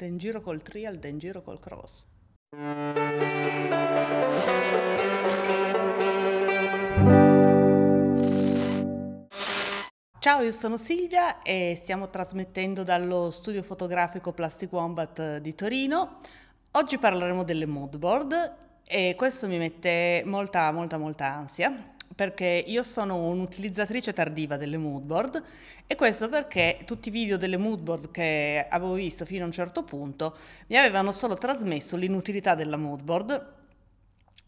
Da in giro col trial, da in giro col cross. Ciao, io sono Silvia e stiamo trasmettendo dallo studio fotografico Plastic Wombat eh, di Torino. Oggi parleremo delle moodboard e questo mi mette molta, molta, molta ansia perché io sono un'utilizzatrice tardiva delle moodboard e questo perché tutti i video delle moodboard che avevo visto fino a un certo punto mi avevano solo trasmesso l'inutilità della moodboard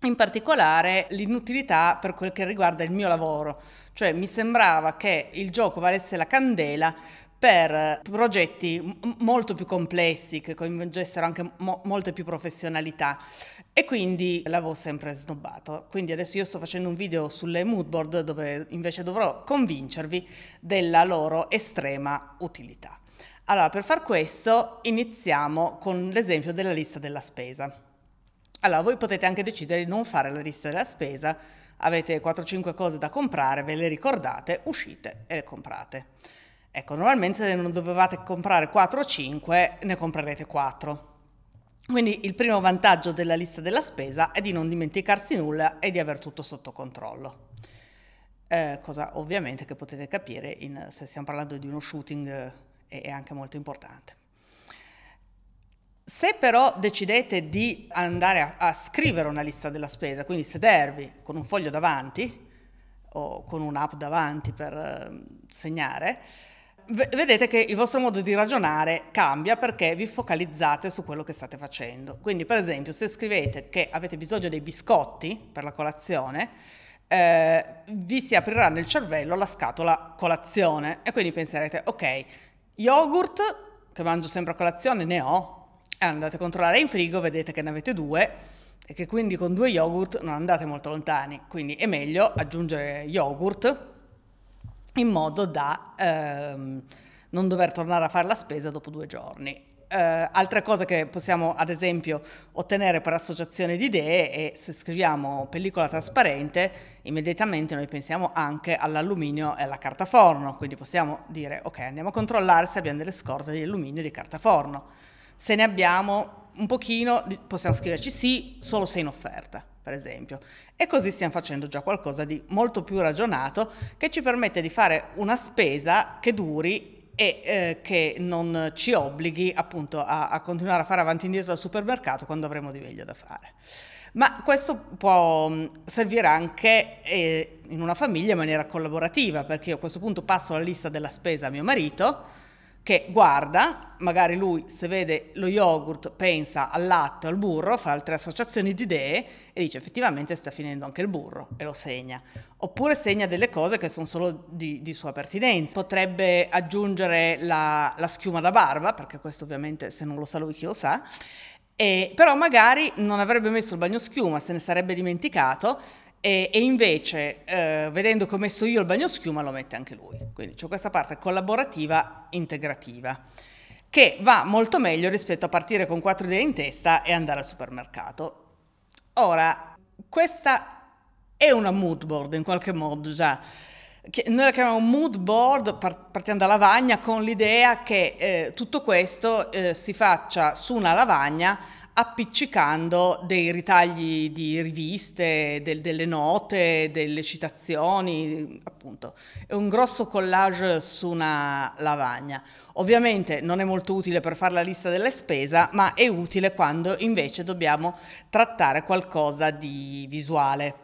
in particolare l'inutilità per quel che riguarda il mio lavoro, cioè mi sembrava che il gioco valesse la candela per eh, progetti m- molto più complessi che coinvolgessero anche mo- molte più professionalità e quindi l'avevo sempre snobbato. Quindi adesso io sto facendo un video sulle mood board dove invece dovrò convincervi della loro estrema utilità. Allora, per far questo iniziamo con l'esempio della lista della spesa. Allora, voi potete anche decidere di non fare la lista della spesa, avete 4-5 cose da comprare, ve le ricordate, uscite e le comprate. Ecco, normalmente se non dovevate comprare 4 o 5, ne comprerete 4. Quindi il primo vantaggio della lista della spesa è di non dimenticarsi nulla e di aver tutto sotto controllo. Eh, cosa ovviamente che potete capire in, se stiamo parlando di uno shooting eh, è anche molto importante. Se però decidete di andare a, a, scrivere una lista della spesa, quindi sedervi con un foglio davanti o con un'app davanti per eh, segnare, vedete che il vostro modo di ragionare cambia perché vi focalizzate su quello che state facendo. Quindi, per esempio, se scrivete che avete bisogno dei biscotti per la colazione, eh, vi si aprirà nel cervello la scatola colazione e quindi penserete, ok, yogurt che mangio sempre a colazione ne ho, eh, andate a controllare in frigo, vedete che ne avete due e che quindi con due yogurt non andate molto lontani, quindi è meglio aggiungere yogurt in modo da ehm, non dover tornare a fare la spesa dopo due giorni. Eh, altra cosa che possiamo ad esempio ottenere per associazione di idee è se scriviamo pellicola trasparente, immediatamente noi pensiamo anche all'alluminio e alla carta forno, quindi possiamo dire ok andiamo a controllare se abbiamo delle scorte di alluminio e di carta forno. Se ne abbiamo un pochino possiamo scriverci sì solo se in offerta per esempio. E così stiamo facendo già qualcosa di molto più ragionato che ci permette di fare una spesa che duri e eh, che non ci obblighi appunto a, a continuare a fare avanti e indietro al supermercato quando avremo di meglio da fare. Ma questo può mm, servire anche eh, in una famiglia in maniera collaborativa, perché io a questo punto passo la lista della spesa a mio marito, che guarda, magari lui se vede lo yogurt pensa al latte, al burro, fa altre associazioni di idee e dice effettivamente sta finendo anche il burro e lo segna. Oppure segna delle cose che sono solo di, di sua pertinenza. Potrebbe aggiungere la, la, schiuma da barba, perché questo ovviamente se non lo sa lui chi lo sa, e, però magari non avrebbe messo il bagno schiuma, se ne sarebbe dimenticato e, e invece, eh, vedendo come ho messo io il bagno schiuma, lo mette anche lui. Quindi c'è questa parte collaborativa integrativa che va molto meglio rispetto a partire con quattro idee in testa e andare al supermercato. Ora, questa è una mood board in qualche modo già. Noi la chiamiamo mood board, partendo da lavagna, con l'idea che eh, tutto questo eh, si faccia su una lavagna appiccicando dei ritagli di riviste, del, delle note, delle citazioni, appunto, è un grosso collage su una lavagna. Ovviamente non è molto utile per fare la lista delle spese, ma è utile quando invece dobbiamo trattare qualcosa di visuale.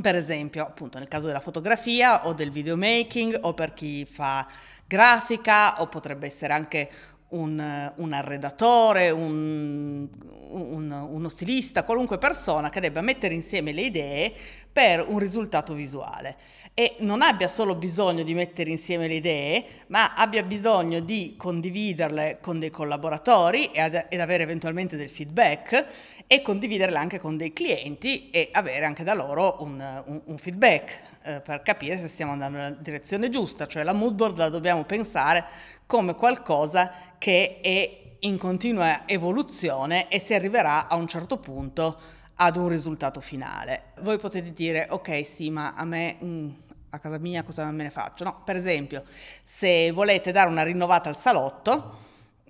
Per esempio, appunto, nel caso della fotografia o del videomaking o per chi fa grafica o potrebbe essere anche un, un arredatore, un, un, uno stilista, qualunque persona che debba mettere insieme le idee per un risultato visuale e non abbia solo bisogno di mettere insieme le idee, ma abbia bisogno di condividerle con dei collaboratori e ad, ed avere eventualmente del feedback e condividerle anche con dei clienti e avere anche da loro un, un, un feedback eh, per capire se stiamo andando nella direzione giusta, cioè la mood board la dobbiamo pensare come qualcosa che è in continua evoluzione e si arriverà a un certo punto ad un risultato finale. Voi potete dire, ok sì, ma a me... Mm, a casa mia cosa me ne faccio? No, per esempio, se volete dare una rinnovata al salotto,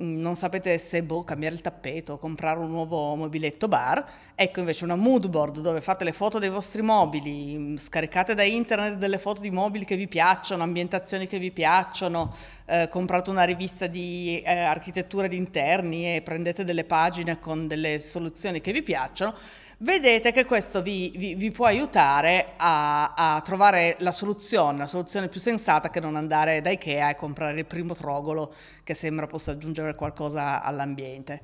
Mm, non sapete se boh, cambiare il tappeto, comprare un nuovo mobiletto bar, ecco invece una mood board dove fate le foto dei vostri mobili, mm, scaricate da internet delle foto di mobili che vi piacciono, ambientazioni che vi piacciono, eh, comprate una rivista di eh, architettura di interni e prendete delle pagine con delle soluzioni che vi piacciono vedete che questo vi, vi, vi può aiutare a, a, trovare la soluzione, la soluzione più sensata che non andare da Ikea e comprare il primo trogolo che sembra possa aggiungere qualcosa all'ambiente.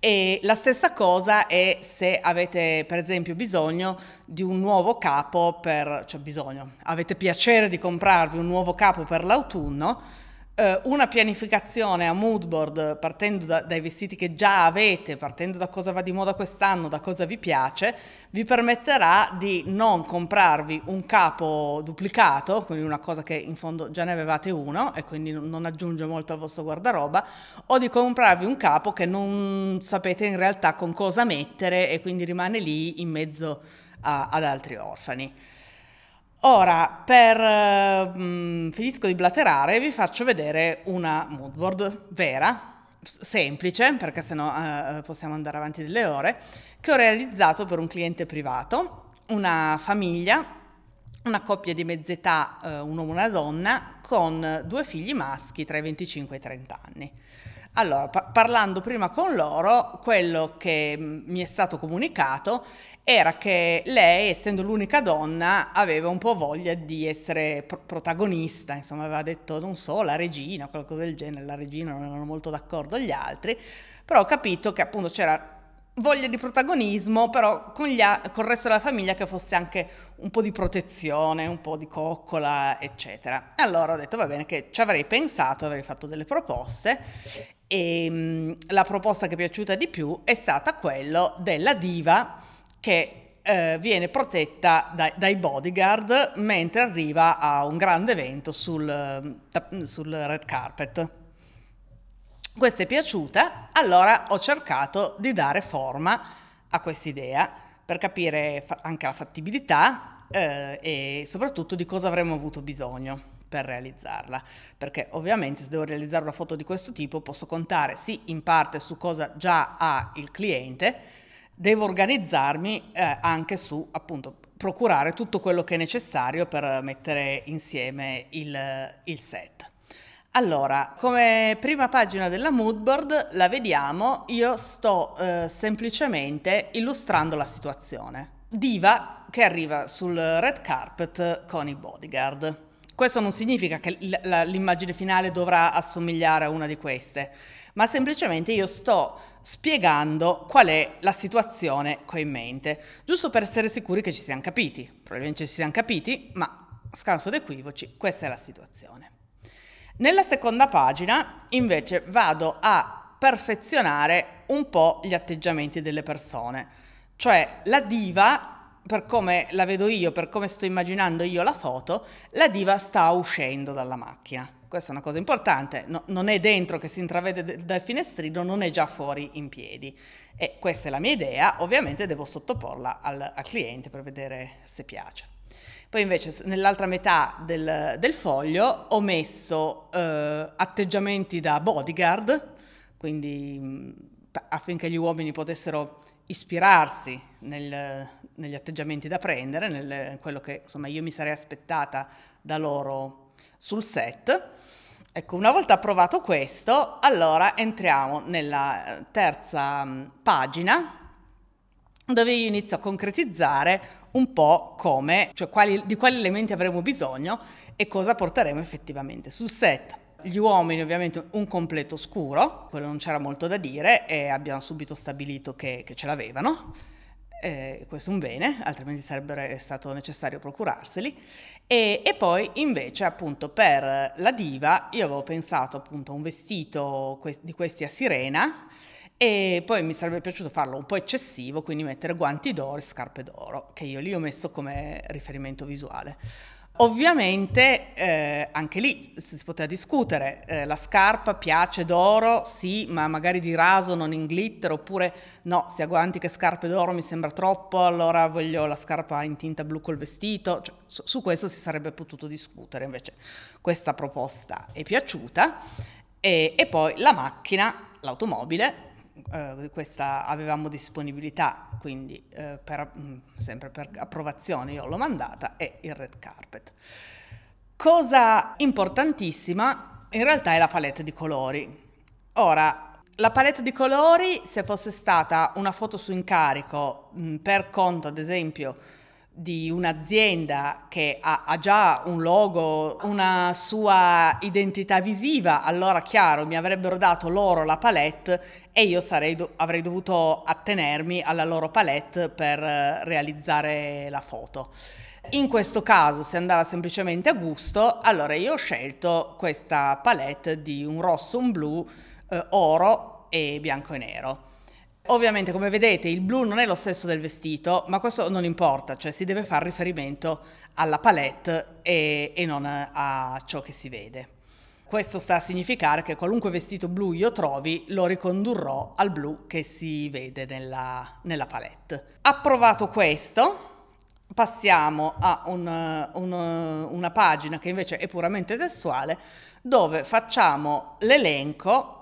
E la stessa cosa è se avete per esempio bisogno di un nuovo capo per, cioè bisogno, avete piacere di comprarvi un nuovo capo per l'autunno, eh, una pianificazione a mood board partendo da, dai vestiti che già avete, partendo da cosa va di moda quest'anno, da cosa vi piace, vi permetterà di non comprarvi un capo duplicato, quindi una cosa che in fondo già ne avevate uno e quindi non aggiunge molto al vostro guardaroba, o di comprarvi un capo che non sapete in realtà con cosa mettere e quindi rimane lì in mezzo a, ad altri orfani. Ora, per um, finisco di blaterare, vi faccio vedere una mood board vera, semplice, perché sennò uh, possiamo andare avanti delle ore, che ho realizzato per un cliente privato, una famiglia, una coppia di mezz'età, uh, un uomo e una donna, con due figli maschi tra i 25 e i 30 anni. Allora, par- parlando prima con loro, quello che mm, mi è stato comunicato era che lei, essendo l'unica donna, aveva un po' voglia di essere pr- protagonista, insomma aveva detto, non so, la regina, qualcosa del genere, la regina non erano molto d'accordo gli altri, però ho capito che appunto c'era voglia di protagonismo, però con, a- con il resto della famiglia che fosse anche un po' di protezione, un po' di coccola, eccetera. Allora ho detto va bene che ci avrei pensato, avrei fatto delle proposte e ehm, mh, la proposta che è piaciuta di più è stata quella della diva che eh, viene protetta dai, dai, bodyguard mentre arriva a un grande evento sul, eh, sul red carpet questa è piaciuta, allora ho cercato di dare forma a quest'idea per capire anche la fattibilità eh, e soprattutto di cosa avremmo avuto bisogno per realizzarla, perché ovviamente se devo realizzare una foto di questo tipo posso contare sì in parte su cosa già ha il cliente, devo organizzarmi eh, anche su appunto procurare tutto quello che è necessario per mettere insieme il, il set. Allora, come prima pagina della mood board la vediamo, io sto eh, semplicemente illustrando la situazione. Diva che arriva sul red carpet con i bodyguard. Questo non significa che l'immagine finale dovrà assomigliare a una di queste, ma semplicemente io sto spiegando qual è la situazione che ho in mente, giusto per essere sicuri che ci siamo capiti. Probabilmente ci siamo capiti, ma scanso d'equivoci, questa è la situazione. Nella seconda pagina invece vado a perfezionare un po' gli atteggiamenti delle persone, cioè la diva per come la vedo io, per come sto immaginando io la foto, la diva sta uscendo dalla macchina. Questa è una cosa importante, no, non è dentro che si intravede dal finestrino, non è già fuori in piedi. E questa è la mia idea, ovviamente devo sottoporla al, al cliente per vedere se piace. Poi invece nell'altra metà del, del foglio ho messo eh, atteggiamenti da bodyguard, quindi mm, affinché gli uomini potessero ispirarsi nel, negli atteggiamenti da prendere, nel, quello che insomma io mi sarei aspettata da loro sul set. Ecco, una volta approvato questo, allora entriamo nella eh, terza mm, pagina dove io inizio a concretizzare un po' come, cioè quali, di quali elementi avremo bisogno e cosa porteremo effettivamente sul set. Gli uomini ovviamente un completo scuro, quello non c'era molto da dire e abbiamo subito stabilito che, che ce l'avevano. Eh, questo è un bene, altrimenti sarebbe stato necessario procurarseli. E, e, poi invece appunto per la diva io avevo pensato appunto a un vestito di questi a sirena, e poi mi sarebbe piaciuto farlo un po' eccessivo, quindi mettere guanti d'oro e scarpe d'oro, che io lì ho messo come riferimento visuale. Ovviamente eh, anche lì si poteva discutere, eh, la scarpa piace d'oro, sì, ma magari di raso, non in glitter, oppure no, sia guanti che scarpe d'oro mi sembra troppo, allora voglio la scarpa in tinta blu col vestito, cioè, su, su questo si sarebbe potuto discutere, invece questa proposta è piaciuta. E, e poi la macchina, l'automobile, eh, questa avevamo disponibilità, quindi eh, per, mm, sempre per approvazione io l'ho mandata, è il red carpet. Cosa importantissima in realtà è la palette di colori. Ora, la palette di colori, se fosse stata una foto su incarico mh, mm, per conto, ad esempio, di un'azienda che ha, ha, già un logo, una sua identità visiva, allora chiaro, mi avrebbero dato loro la palette e io sarei, avrei dovuto attenermi alla loro palette per eh, realizzare la foto. In questo caso, se andava semplicemente a gusto, allora io ho scelto questa palette di un rosso, un blu, eh, oro e bianco e nero Ovviamente, come vedete, il blu non è lo stesso del vestito, ma questo non importa, cioè si deve fare riferimento alla palette e, e non a ciò che si vede. Questo sta a significare che qualunque vestito blu io trovi lo ricondurrò al blu che si vede nella, nella palette. Approvato questo, passiamo a un, un, una pagina che invece è puramente testuale, dove facciamo l'elenco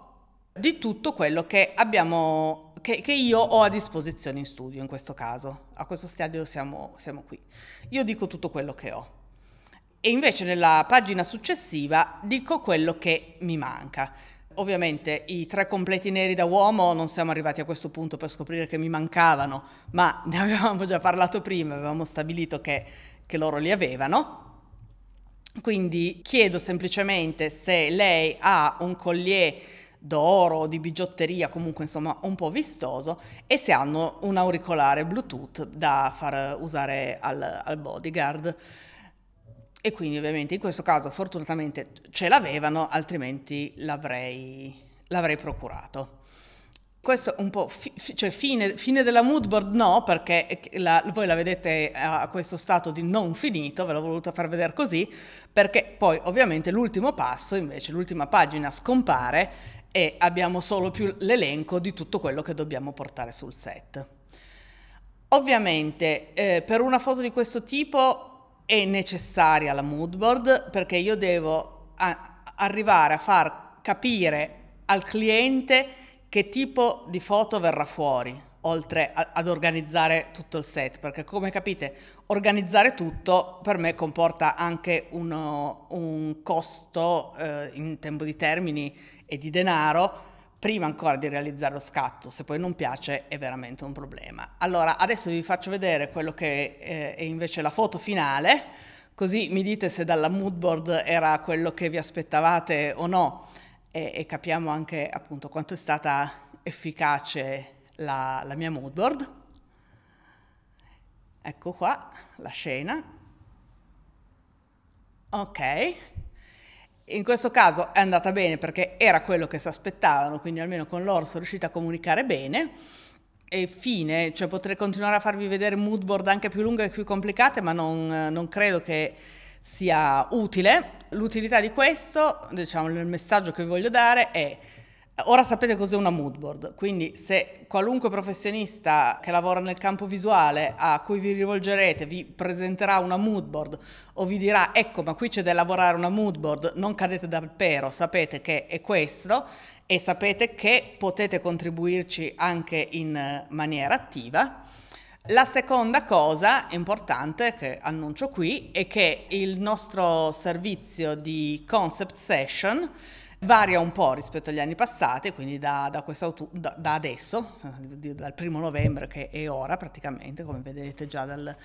di tutto quello che abbiamo che, che, io ho a disposizione in studio in questo caso. A questo stadio siamo, siamo qui. Io dico tutto quello che ho. E invece nella pagina successiva dico quello che mi manca. Ovviamente i tre completi neri da uomo non siamo arrivati a questo punto per scoprire che mi mancavano, ma ne avevamo già parlato prima, avevamo stabilito che, che loro li avevano. Quindi chiedo semplicemente se lei ha un collier d'oro, di bigiotteria, comunque insomma un po' vistoso, e se hanno un auricolare Bluetooth da far usare al, al bodyguard. E quindi ovviamente in questo caso fortunatamente ce l'avevano, altrimenti l'avrei, l'avrei procurato. Questo è un po' fi- cioè fine, fine, della mood board no, perché la, voi la vedete a questo stato di non finito, ve l'ho voluta far vedere così, perché poi ovviamente l'ultimo passo, invece l'ultima pagina scompare e abbiamo solo più l'elenco di tutto quello che dobbiamo portare sul set. Ovviamente eh, per una foto di questo tipo è necessaria la mood board perché io devo a- arrivare a far capire al cliente che tipo di foto verrà fuori, oltre ad organizzare tutto il set, perché come capite organizzare tutto per me comporta anche uno, un costo eh, in tempo di termini e di denaro prima ancora di realizzare lo scatto, se poi non piace è veramente un problema. Allora, adesso vi faccio vedere quello che eh, è invece la foto finale, così mi dite se dalla mood board era quello che vi aspettavate o no e, e capiamo anche appunto quanto è stata efficace la, la mia mood board. Ecco qua la scena. Ok. In questo caso è andata bene perché era quello che si aspettavano, quindi almeno con loro sono riuscita a comunicare bene. E fine, cioè potrei continuare a farvi vedere mood board anche più lunghe e più complicate, ma non, non credo che sia utile. L'utilità di questo, diciamo, il messaggio che vi voglio dare è Ora sapete cos'è una mood board, quindi se qualunque professionista che lavora nel campo visuale a cui vi rivolgerete vi presenterà una mood board o vi dirà ecco ma qui c'è da lavorare una mood board, non cadete dal pero, sapete che è questo e sapete che potete contribuirci anche in eh, maniera attiva. La seconda cosa importante che annuncio qui è che il nostro servizio di concept session varia un po' rispetto agli anni passati, quindi da, da, da, da adesso, dal primo novembre che è ora praticamente, come vedete già dal,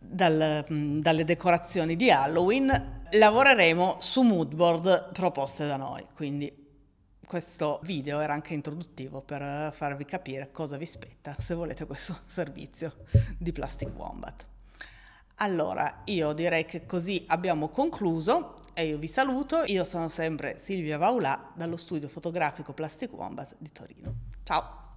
dal, dalle decorazioni di Halloween, lavoreremo su moodboard proposte da noi, quindi questo video era anche introduttivo per farvi capire cosa vi spetta se volete questo servizio di Plastic Wombat. Allora, io direi che così abbiamo concluso e io vi saluto, io sono sempre Silvia Vaulà dallo studio fotografico Plastic Wombat di Torino. Ciao!